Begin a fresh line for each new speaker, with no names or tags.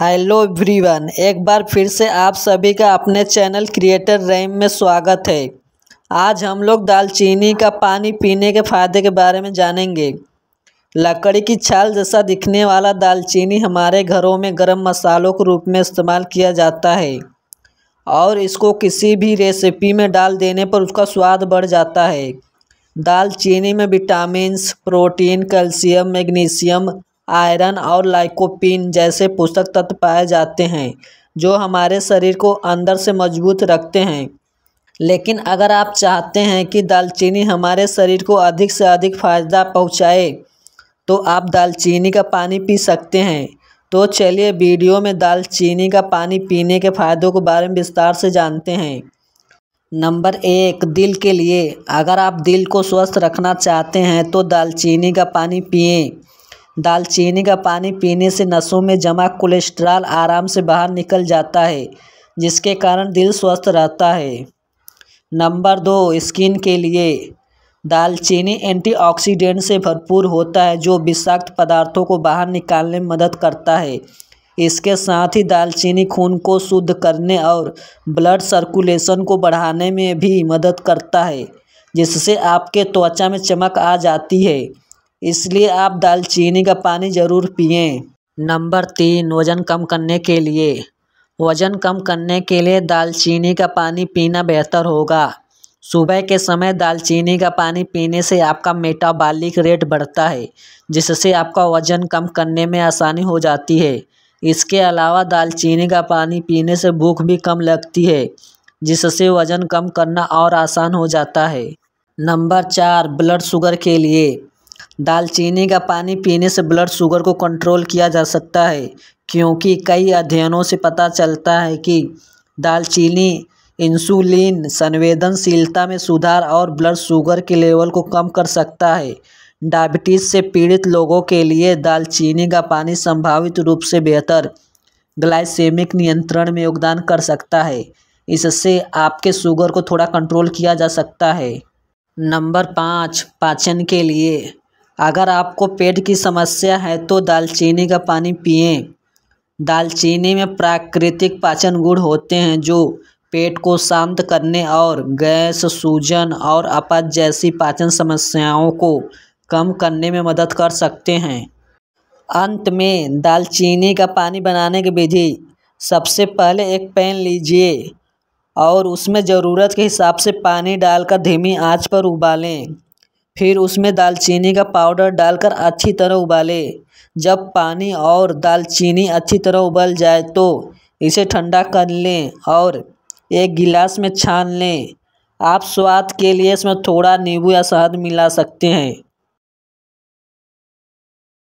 hello everyone एक बार फिर से आप सभी का अपने चैनल क्रिएटर रैम में स्वागत है आज हम लोग दालचीनी का पानी पीने के फायदे के बारे में जानेंगे लकड़ी की छाल जैसा दिखने वाला दालचीनी हमारे घरों में गरम मसालों के रूप में इस्तेमाल किया जाता है और इसको किसी भी रेसिपी में डाल देने पर उसका स्वाद बढ़ जाता है दालचीनी में vitamins protein calcium magnesium iron और लाइकोपिन जैसे पोषक तत्व पाए जाते हैं जो हमारे शरीर को अंदर से मजबूत रखते हैं लेकिन अगर आप चाहते हैं कि दालचीनी हमारे शरीर को अधिक से अधिक फ़ायदा पहुंचाए तो आप दालचीनी का पानी पी सकते हैं तो चलिए वीडियो में दालचीनी का पानी पीने के फ़ायदों के बारे में विस्तार से जानते हैं नंबर एक दिल के लिए अगर आप दिल को स्वस्थ रखना चाहते हैं तो दालचीनी का पानी पिएँ दालचीनी का पानी पीने से नसों में जमा कोलेस्ट्रॉल आराम से बाहर निकल जाता है जिसके कारण दिल स्वस्थ रहता है नंबर दो स्किन के लिए दालचीनी एंटीऑक्सीडेंट से भरपूर होता है जो विषाक्त पदार्थों को बाहर निकालने में मदद करता है इसके साथ ही दालचीनी खून को शुद्ध करने और ब्लड सर्कुलेशन को बढ़ाने में भी मदद करता है जिससे आपके त्वचा में चमक आ जाती है इसलिए आप दालचीनी का पानी ज़रूर पिए नंबर तीन वज़न कम करने के लिए वज़न कम करने के लिए दालचीनी का पानी पीना बेहतर होगा सुबह के समय दालचीनी का पानी पीने से आपका मेटाबॉलिक रेट बढ़ता है जिससे आपका वज़न कम करने में आसानी हो जाती है इसके अलावा दालचीनी का पानी पीने से भूख भी कम लगती है जिससे वज़न कम करना और आसान हो जाता है नंबर चार ब्लड शुगर के लिए दालचीनी का पानी पीने से ब्लड शुगर को कंट्रोल किया जा सकता है क्योंकि कई अध्ययनों से पता चलता है कि दालचीनी इंसुलिन संवेदनशीलता में सुधार और ब्लड शुगर के लेवल को कम कर सकता है डायबिटीज़ से पीड़ित लोगों के लिए दालचीनी का पानी संभावित रूप से बेहतर ग्लाइसेमिक नियंत्रण में योगदान कर सकता है इससे आपके शुगर को थोड़ा कंट्रोल किया जा सकता है नंबर पाँच पाचन के लिए अगर आपको पेट की समस्या है तो दालचीनी का पानी पिए दालचीनी में प्राकृतिक पाचन गुण होते हैं जो पेट को शांत करने और गैस सूजन और अपच जैसी पाचन समस्याओं को कम करने में मदद कर सकते हैं अंत में दालचीनी का पानी बनाने की विधि सबसे पहले एक पैन लीजिए और उसमें ज़रूरत के हिसाब से पानी डालकर धीमी आंच पर उबालें फिर उसमें दालचीनी का पाउडर डालकर अच्छी तरह उबालें जब पानी और दालचीनी अच्छी तरह उबल जाए तो इसे ठंडा कर लें और एक गिलास में छान लें आप स्वाद के लिए इसमें थोड़ा नींबू या शहद मिला सकते हैं